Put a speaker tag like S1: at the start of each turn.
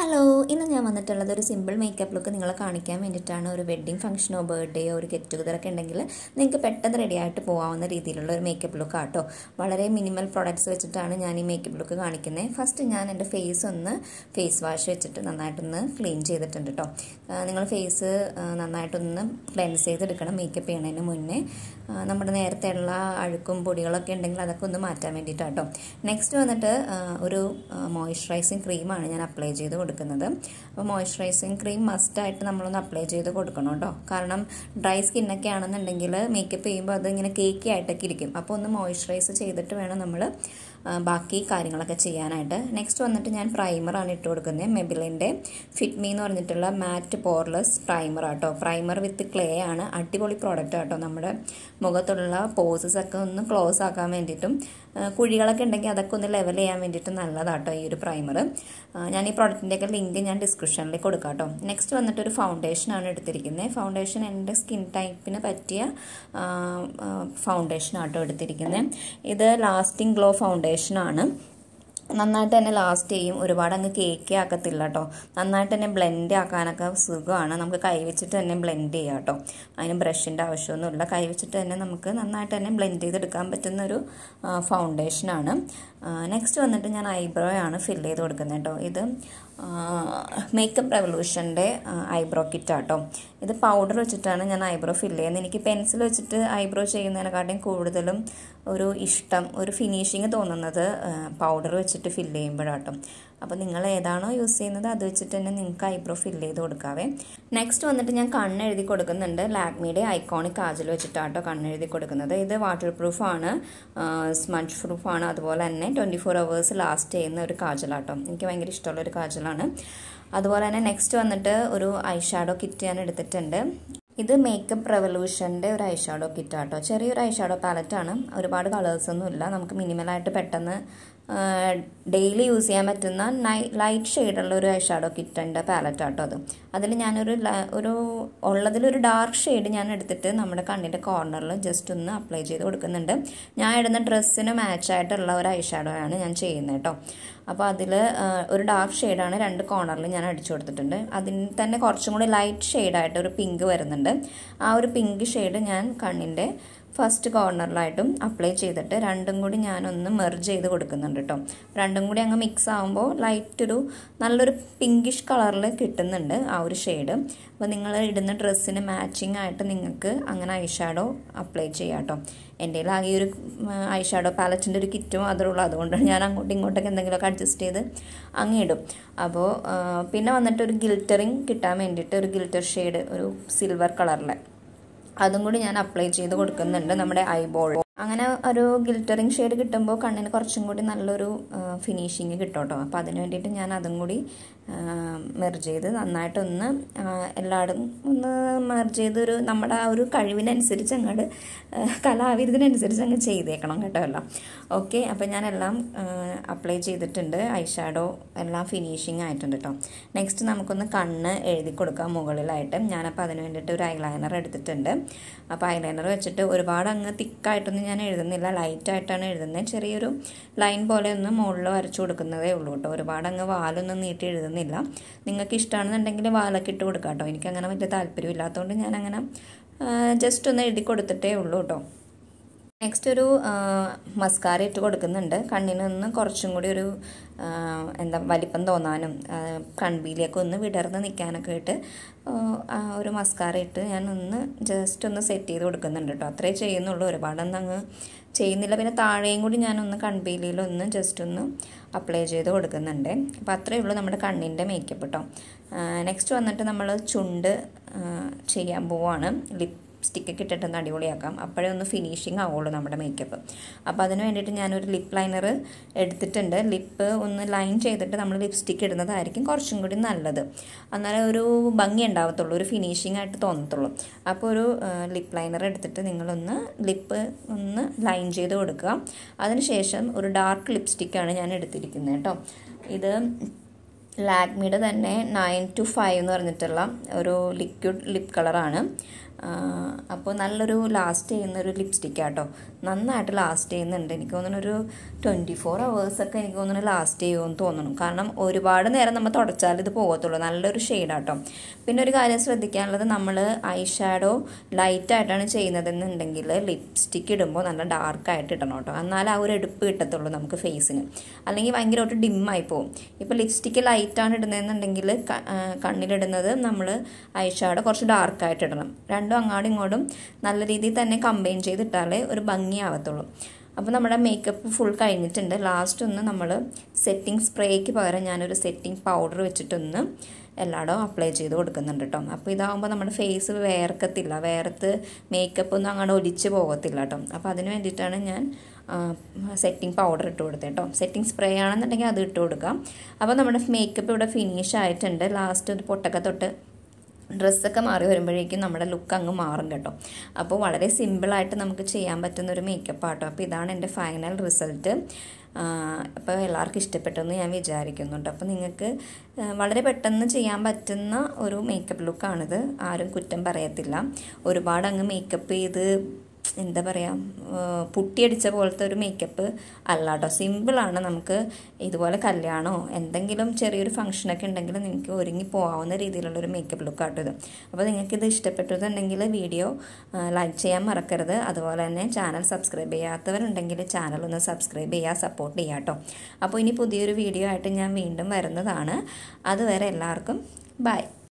S1: hello ഇന്ന് ഞാൻ വന്നിട്ടുള്ളത് ഒരു സിമ്പിൾ മേക്കപ്പ് ലുക്ക് നിങ്ങളെ കാണിക്കാൻ വേണ്ടിയിട്ടാണ് ഒരു വെഡ്ഡിങ് ഫംഗ്ഷനോ ബർത്ത്ഡേയോ ഒരു ഗെറ്റ് ടുഗദർ ഒക്കെ ഉണ്ടെങ്കിൽ നിങ്ങൾക്ക് പെട്ടെന്ന് റെഡി ആയിട്ട് പോകാവുന്ന രീതിയിലുള്ള ഒരു മേക്കപ്പ് ലുക്ക് ആട്ടോ വളരെ മിനിമൽ പ്രോഡക്റ്റ്സ് വെച്ചിട്ടാണ് ഞാൻ ഈ മേക്കപ്പ് ലുക്ക് കാണിക്കുന്നത് ഫസ്റ്റ് ഞാൻ എൻ്റെ ഫേസ് ഒന്ന് ഫേസ് വാഷ് വെച്ചിട്ട് നന്നായിട്ടൊന്ന് ക്ലീൻ ചെയ്തിട്ടുണ്ട് കേട്ടോ നിങ്ങൾ ഫേസ് നന്നായിട്ടൊന്ന് ക്ലെൻസ് ചെയ്തെടുക്കണം മേക്കപ്പ് ചെയ്യണതിന് മുന്നേ നമ്മുടെ നേരത്തെ ഉള്ള അഴുക്കും പൊടികളൊക്കെ ഉണ്ടെങ്കിൽ അതൊക്കെ ഒന്ന് മാറ്റാൻ വേണ്ടിയിട്ടാട്ടോ നെക്സ്റ്റ് വന്നിട്ട് ഒരു മോയ്സ്ചറൈസിങ് ക്രീമാണ് ഞാൻ അപ്ലൈ ചെയ്ത് കൊടുക്കുന്നത് അപ്പോൾ മോയ്സ്ചറൈസിങ് ക്രീം മസ്റ്റായിട്ട് നമ്മളൊന്ന് അപ്ലൈ ചെയ്ത് കൊടുക്കണം കേട്ടോ കാരണം ഡ്രൈ സ്കിന്നൊക്കെ ആണെന്നുണ്ടെങ്കിൽ മേക്കപ്പ് ചെയ്യുമ്പോൾ അത് ഇങ്ങനെ കേക്കി ആയിട്ടൊക്കെ ഇരിക്കും അപ്പോൾ ഒന്ന് മോയ്സ്ചറൈസ് ചെയ്തിട്ട് വേണം നമ്മൾ ബാക്കി കാര്യങ്ങളൊക്കെ ചെയ്യാനായിട്ട് നെക്സ്റ്റ് വന്നിട്ട് ഞാൻ പ്രൈമറാണ് ഇട്ട് കൊടുക്കുന്നത് മെബിലിൻ്റെ ഫിറ്റ്മി എന്ന് പറഞ്ഞിട്ടുള്ള മാറ്റ് പോർലെസ് പ്രൈമർ ആട്ടോ പ്രൈമർ വിത്ത് ക്ലേ ആണ് അടിപൊളി പ്രോഡക്റ്റ് ആട്ടോ നമ്മുടെ മുഖത്തുള്ള പോസസ് ഒക്കെ ഒന്ന് ക്ലോസ് ആക്കാൻ വേണ്ടിയിട്ടും കുഴികളൊക്കെ ഉണ്ടെങ്കിൽ അതൊക്കെ ഒന്ന് ലെവൽ ചെയ്യാൻ വേണ്ടിയിട്ട് നല്ലതാട്ടോ ഈ ഒരു പ്രൈമർ ഞാൻ ഈ പ്രോഡക്റ്റിൻ്റെയൊക്കെ ലിങ്ക് ഞാൻ ഡിസ്ക്രിപ്ഷനിൽ കൊടുക്കാം കേട്ടോ നെക്സ്റ്റ് വന്നിട്ട് ഒരു ഫൗണ്ടേഷനാണ് എടുത്തിരിക്കുന്നത് ഫൗണ്ടേഷൻ എൻ്റെ സ്കിൻ ടൈപ്പിന് പറ്റിയ ഫൗണ്ടേഷനാട്ടോ എടുത്തിരിക്കുന്നത് ഇത് ലാസ്റ്റിംഗ് ഗ്ലോ ഫൗണ്ടേഷൻ ഡെക്കറേഷനാണ് നന്നായിട്ട് തന്നെ ലാസ്റ്റ് ചെയ്യും ഒരുപാട് അങ്ങ് കേക്കേ ആക്കത്തില്ല കേട്ടോ നന്നായിട്ട് തന്നെ ബ്ലെൻഡ് ആക്കാനൊക്കെ സുഖമാണ് നമുക്ക് കൈ വെച്ചിട്ട് തന്നെ ബ്ലെൻഡ് ചെയ്യാം കേട്ടോ അതിന് ബ്രഷിൻ്റെ ആവശ്യമൊന്നുമില്ല കൈ വെച്ചിട്ട് തന്നെ നമുക്ക് നന്നായിട്ട് തന്നെ ബ്ലെൻഡ് ചെയ്തെടുക്കാൻ പറ്റുന്ന ഒരു ഫൗണ്ടേഷനാണ് നെക്സ്റ്റ് വന്നിട്ട് ഞാൻ ഐബ്രോ ആണ് ഫില്ല് ചെയ്ത് കൊടുക്കുന്നത് കേട്ടോ ഇത് മേക്കപ്പ് റെവല്യൂഷൻ്റെ ഐബ്രോ കിറ്റാട്ടോ ഇത് പൗഡർ വെച്ചിട്ടാണ് ഞാൻ ഐബ്രോ ഫില്ല് ചെയ്യുന്നത് എനിക്ക് പെൻസിൽ വെച്ചിട്ട് ഐബ്രോ ചെയ്യുന്നതിനെക്കാട്ടിയും കൂടുതലും ഒരു ഇഷ്ടം ഒരു ഫിനിഷിങ് തോന്നുന്നത് പൗഡർ വെച്ചിട്ട് വെച്ചിട്ട് ഫില്ല് ചെയ്യുമ്പോഴാട്ടോ അപ്പോൾ നിങ്ങൾ ഏതാണോ യൂസ് ചെയ്യുന്നത് അത് വെച്ചിട്ട് തന്നെ നിങ്ങൾക്ക് ഐബ്രോ ഫില്ല് ചെയ്ത് കൊടുക്കാവേ നെക്സ്റ്റ് വന്നിട്ട് ഞാൻ കണ്ണെഴുതി കൊടുക്കുന്നുണ്ട് ലാക്മിയുടെ ഐക്കോണിക് കാജൽ വെച്ചിട്ടാട്ടോ കണ്ണെഴുതി കൊടുക്കുന്നത് ഇത് വാട്ടർ പ്രൂഫാണ് സ്മജ് പ്രൂഫാണ് അതുപോലെ തന്നെ ട്വൻറ്റി ഫോർ അവേഴ്സ് ലാസ്റ്റ് ചെയ്യുന്ന ഒരു കാജലാട്ടോ എനിക്ക് ഭയങ്കര ഇഷ്ടമുള്ള ഒരു കാജലാണ് അതുപോലെ തന്നെ നെക്സ്റ്റ് വന്നിട്ട് ഒരു ഐ ഷാഡോ കിറ്റ് ഞാൻ എടുത്തിട്ടുണ്ട് ഇത് മേക്കപ്പ് റെവല്യൂഷൻ്റെ ഒരു ഐ ഷാഡോ കിറ്റ് ആട്ടോ ചെറിയൊരു ഐ ഷാഡോ പാലറ്റാണ് ഒരുപാട് കളേഴ്സൊന്നും ഇല്ല നമുക്ക് മിനിമലായിട്ട് പെട്ടെന്ന് ഡെയിലി യൂസ് ചെയ്യാൻ പറ്റുന്ന ലൈറ്റ് ഷെയ്ഡുള്ള ഒരു ഐ ഷാഡോ കിറ്റൻ്റെ പാലറ്റ് ആട്ടോ അത് അതിൽ ഞാനൊരു ഒരു ഉള്ളതിലൊരു ഡാർക്ക് ഷെയ്ഡ് ഞാൻ എടുത്തിട്ട് നമ്മുടെ കണ്ണിൻ്റെ കോർണറിൽ ജസ്റ്റ് ഒന്ന് അപ്ലൈ ചെയ്ത് കൊടുക്കുന്നുണ്ട് ഞാൻ ഇടുന്ന ഡ്രസ്സിന് മാച്ചായിട്ടുള്ള ഒരു ഐ ഷാഡോ ആണ് ഞാൻ ചെയ്യുന്നത് കേട്ടോ അപ്പോൾ അതിൽ ഒരു ഡാർക്ക് ഷെയ്ഡാണ് രണ്ട് കോർണറിൽ ഞാൻ അടിച്ചു കൊടുത്തിട്ടുണ്ട് അതിന് തന്നെ കുറച്ചും കൂടി ലൈറ്റ് ഷെയ്ഡായിട്ട് ഒരു പിങ്ക് വരുന്നുണ്ട് ആ ഒരു പിങ്ക് ഷെയ്ഡ് ഞാൻ കണ്ണിൻ്റെ ഫസ്റ്റ് കോർണറിലായിട്ടും അപ്ലൈ ചെയ്തിട്ട് രണ്ടും കൂടി ഞാനൊന്ന് മെർജ് ചെയ്ത് കൊടുക്കുന്നുണ്ട് കേട്ടോ രണ്ടും കൂടി അങ്ങ് മിക്സ് ആകുമ്പോൾ ലൈറ്റ് ഒരു നല്ലൊരു പിങ്കിഷ് കളറിൽ കിട്ടുന്നുണ്ട് ആ ഒരു ഷെയ്ഡ് അപ്പോൾ നിങ്ങൾ ഇടുന്ന ഡ്രസ്സിന് മാച്ചിങ് ആയിട്ട് നിങ്ങൾക്ക് അങ്ങനെ ഐ ഷാഡോ അപ്ലൈ ചെയ്യാം കേട്ടോ എൻ്റെ ആകെ ഒരു ഐ ഷാഡോ പാലറ്റിൻ്റെ ഒരു കിറ്റും അതിലുള്ളൂ അതുകൊണ്ടാണ് ഞാൻ അങ്ങോട്ടും ഇങ്ങോട്ടൊക്കെ എന്തെങ്കിലുമൊക്കെ അഡ്ജസ്റ്റ് ചെയ്ത് അങ്ങ് ഇടും അപ്പോൾ പിന്നെ വന്നിട്ട് ഒരു ഗിൽറ്ററിങ് കിട്ടാൻ വേണ്ടിയിട്ട് ഒരു ഗിൽറ്റർ ഷെയ്ഡ് ഒരു സിൽവർ കളറിലെ അതും കൂടി ഞാൻ അപ്ലൈ ചെയ്ത് കൊടുക്കുന്നുണ്ട് നമ്മുടെ ഐബോൾ അങ്ങനെ ഒരു ഗിൽറ്ററിങ് ഷെയ്ഡ് കിട്ടുമ്പോൾ കണ്ണിന് കുറച്ചും കൂടി നല്ലൊരു ഫിനിഷിങ് കിട്ടും കേട്ടോ അപ്പോൾ അതിന് വേണ്ടിയിട്ട് ഞാൻ അതും കൂടി മെർജ് ചെയ്ത് നന്നായിട്ടൊന്ന് എല്ലായിടും ഒന്ന് മെർജ് ചെയ്തൊരു നമ്മുടെ ആ ഒരു കഴിവിനനുസരിച്ച് അങ്ങോട്ട് കലാവിധത്തിനനുസരിച്ച് അങ്ങ് ചെയ്തേക്കണം കേട്ടോ എല്ലാം ഓക്കെ അപ്പോൾ ഞാൻ എല്ലാം അപ്ലൈ ചെയ്തിട്ടുണ്ട് ഐഷാഡോ എല്ലാം ഫിനിഷിങ് ആയിട്ടുണ്ട് കേട്ടോ നെക്സ്റ്റ് നമുക്കൊന്ന് കണ്ണ് എഴുതി കൊടുക്കാം മുകളിലായിട്ട് ഞാനപ്പോൾ അതിന് വേണ്ടിയിട്ട് ഒരു ഐലൈനർ എടുത്തിട്ടുണ്ട് അപ്പോൾ ഐലൈനർ വെച്ചിട്ട് ഒരുപാട് അങ്ങ് തിക്കായിട്ടൊന്നും ഞാൻ എഴുതുന്നില്ല ലൈറ്റായിട്ടാണ് എഴുതുന്നത് ചെറിയൊരു ലൈൻ പോലെ ഒന്ന് മുകളിൽ വരച്ചു കൊടുക്കുന്നതേ ഉള്ളൂ കേട്ടോ ഒരുപാട് അങ്ങ് വാലൊന്നും നീട്ടി എഴുതുന്നില്ല നിങ്ങൾക്ക് ഇഷ്ടമാണെന്നുണ്ടെങ്കിൽ വാലൊക്കെ ഇട്ട് കൊടുക്കാം കേട്ടോ എനിക്കങ്ങനെ വലിയ താല്പര്യം ഞാൻ അങ്ങനെ ജസ്റ്റ് ഒന്ന് എഴുതി കൊടുത്തിട്ടേ ഉള്ളൂ കേട്ടോ നെക്സ്റ്റ് ഒരു മസ്കാര ഇട്ട് കൊടുക്കുന്നുണ്ട് കണ്ണിന് കുറച്ചും കൂടി ഒരു എന്താ വലിപ്പം തോന്നാനും കൺപീലിയൊക്കെ ഒന്ന് വിടർന്ന് നിൽക്കാനൊക്കെ ആയിട്ട് ഒരു മസ്കാര ഇട്ട് ഞാൻ ഒന്ന് ജസ്റ്റ് ഒന്ന് സെറ്റ് ചെയ്ത് കൊടുക്കുന്നുണ്ട് കേട്ടോ അത്രേ ചെയ്യുന്നുള്ളൂ ഒരുപാടൊന്നും അങ്ങ് ചെയ്യുന്നില്ല പിന്നെ താഴെയും കൂടി ഞാനൊന്ന് കൺപീലിയിലൊന്ന് ജസ്റ്റ് ഒന്ന് അപ്ലൈ ചെയ്ത് കൊടുക്കുന്നുണ്ട് അപ്പോൾ അത്രയേ ഉള്ളൂ നമ്മുടെ കണ്ണിൻ്റെ മേക്കപ്പ് കേട്ടോ നെക്സ്റ്റ് വന്നിട്ട് നമ്മൾ ചുണ്ട് ചെയ്യാൻ പോവാണ് ലിപ് സ്റ്റിക്കൊക്കെ ഇട്ടിട്ടൊന്ന് അടിപൊളിയാക്കാം അപ്പോഴേ ഒന്ന് ഫിനിഷിങ് ആവുള്ളൂ നമ്മുടെ മേക്കപ്പ് അപ്പോൾ അതിന് വേണ്ടിയിട്ട് ഞാനൊരു ലിപ് ലൈനർ എടുത്തിട്ടുണ്ട് ലിപ്പ് ഒന്ന് ലൈൻ ചെയ്തിട്ട് നമ്മൾ ലിപ്സ്റ്റിക്ക് ഇടുന്നതായിരിക്കും കുറച്ചും കൂടി നല്ലത് അന്നേരം ഒരു ഭംഗി ഉണ്ടാവത്തുള്ളൂ ഒരു ഫിനിഷിംഗ് ആയിട്ട് തോന്നത്തുള്ളൂ അപ്പോൾ ഒരു ലിപ് ലൈനർ എടുത്തിട്ട് നിങ്ങളൊന്ന് ലിപ്പ് ഒന്ന് ലൈൻ ചെയ്ത് കൊടുക്കുക അതിനുശേഷം ഒരു ഡാർക്ക് ലിപ്സ്റ്റിക്കാണ് ഞാൻ എടുത്തിരിക്കുന്നത് കേട്ടോ ഇത് ലാക്മിയുടെ തന്നെ നയൻ ടു ഫൈവ് എന്ന് പറഞ്ഞിട്ടുള്ള ഒരു ലിക്വിഡ് ലിപ് കളറാണ് അപ്പോൾ നല്ലൊരു ലാസ്റ്റ് ചെയ്യുന്നൊരു ലിപ്സ്റ്റിക്ക് ആട്ടോ നന്നായിട്ട് ലാസ്റ്റ് ചെയ്യുന്നുണ്ട് എനിക്ക് തോന്നുന്നു ഒരു ട്വൻറ്റി ഫോർ അവേഴ്സൊക്കെ എനിക്ക് തോന്നുന്നു ലാസ്റ്റ് ചെയ്യുമെന്ന് തോന്നുന്നു കാരണം ഒരുപാട് നേരം നമ്മൾ തുടച്ചാൽ ഇത് പോകത്തുള്ളൂ നല്ലൊരു ഷെയ്ഡാട്ടോ പിന്നെ ഒരു കാര്യം ശ്രദ്ധിക്കാനുള്ളത് നമ്മൾ ഐ ഷാഡോ ലൈറ്റായിട്ടാണ് ചെയ്യുന്നതെന്നുണ്ടെങ്കിൽ ലിപ്സ്റ്റിക്ക് ഇടുമ്പോൾ നല്ല ഡാർക്കായിട്ട് ഇടണം കേട്ടോ എന്നാൽ ആ ഒരു എടുപ്പ് കിട്ടത്തുള്ളൂ നമുക്ക് ഫേസിന് അല്ലെങ്കിൽ ഭയങ്കരമായിട്ട് ഡിമ്മായി പോകും ഇപ്പോൾ ലിപ്സ്റ്റിക്ക് ലൈറ്റാണ് ഇടുന്നതെന്നുണ്ടെങ്കിൽ കണ്ണിലിടുന്നത് നമ്മൾ ഐ ഷാഡോ കുറച്ച് ഡാർക്കായിട്ട് ഇടണം രണ്ട് രണ്ടും അങ്ങോട്ടും ഇങ്ങോട്ടും നല്ല രീതിയിൽ തന്നെ കമ്പൈൻ ചെയ്തിട്ടാലേ ഒരു ഭംഗിയാവത്തുള്ളൂ അപ്പോൾ നമ്മുടെ മേക്കപ്പ് ഫുൾ കഴിഞ്ഞിട്ടുണ്ട് ലാസ്റ്റ് ഒന്ന് നമ്മൾ സെറ്റിംഗ് സ്പ്രേക്ക് പകരം ഞാനൊരു സെറ്റിംഗ് പൗഡർ വെച്ചിട്ടൊന്ന് എല്ലായിടവും അപ്ലൈ ചെയ്ത് കൊടുക്കുന്നുണ്ട് കേട്ടോ അപ്പോൾ ഇതാകുമ്പോൾ നമ്മുടെ ഫേസ് വേർക്കത്തില്ല വേർത്ത് മേക്കപ്പ് ഒന്നും അങ്ങനെ ഒലിച്ച് പോകത്തില്ല കേട്ടോ അപ്പോൾ അതിന് വേണ്ടിയിട്ടാണ് ഞാൻ സെറ്റിംഗ് പൗഡർ ഇട്ട് കൊടുത്തത് കേട്ടോ സെറ്റിംഗ് സ്പ്രേ ആണെന്നുണ്ടെങ്കിൽ അത് ഇട്ട് കൊടുക്കാം അപ്പോൾ നമ്മുടെ മേക്കപ്പ് ഇവിടെ ഫിനിഷ് ആയിട്ടുണ്ട് ലാസ്റ്റ് ഒരു പൊട്ടക്ക തൊട്ട് ഡ്രസ്സൊക്കെ മാറി വരുമ്പോഴേക്കും നമ്മുടെ ലുക്ക് അങ്ങ് മാറും കേട്ടോ അപ്പോൾ വളരെ സിമ്പിളായിട്ട് നമുക്ക് ചെയ്യാൻ പറ്റുന്ന ഒരു മേക്കപ്പ് ആട്ടോ അപ്പോൾ ഇതാണ് എൻ്റെ ഫൈനൽ റിസൾട്ട് അപ്പോൾ എല്ലാവർക്കും ഇഷ്ടപ്പെട്ടെന്ന് ഞാൻ വിചാരിക്കുന്നുണ്ട് അപ്പോൾ നിങ്ങൾക്ക് വളരെ പെട്ടെന്ന് ചെയ്യാൻ പറ്റുന്ന ഒരു മേക്കപ്പ് ലുക്കാണിത് ആരും കുറ്റം പറയത്തില്ല ഒരുപാട് അങ്ങ് മേക്കപ്പ് ചെയ്ത് എന്താ പറയുക പുട്ടിയടിച്ച പോലത്തെ ഒരു മേക്കപ്പ് അല്ല കേട്ടോ സിമ്പിളാണ് നമുക്ക് ഇതുപോലെ കല്യാണമോ എന്തെങ്കിലും ചെറിയൊരു ഫംഗ്ഷനൊക്കെ ഉണ്ടെങ്കിൽ നിങ്ങൾക്ക് ഒരുങ്ങി പോകാവുന്ന രീതിയിലുള്ള ഒരു മേക്കപ്പ് ലുക്ക് ആട്ടോ ഇത് അപ്പോൾ നിങ്ങൾക്ക് ഇത് ഇഷ്ടപ്പെട്ടതുണ്ടെങ്കിൽ വീഡിയോ ലൈക്ക് ചെയ്യാൻ മറക്കരുത് അതുപോലെ തന്നെ ചാനൽ സബ്സ്ക്രൈബ് ചെയ്യാത്തവരുണ്ടെങ്കിൽ ചാനൽ ഒന്ന് സബ്സ്ക്രൈബ് ചെയ്യുക സപ്പോർട്ട് ചെയ്യുക കേട്ടോ അപ്പോൾ ഇനി പുതിയൊരു വീഡിയോ ആയിട്ട് ഞാൻ വീണ്ടും വരുന്നതാണ് അതുവരെ എല്ലാവർക്കും ബൈ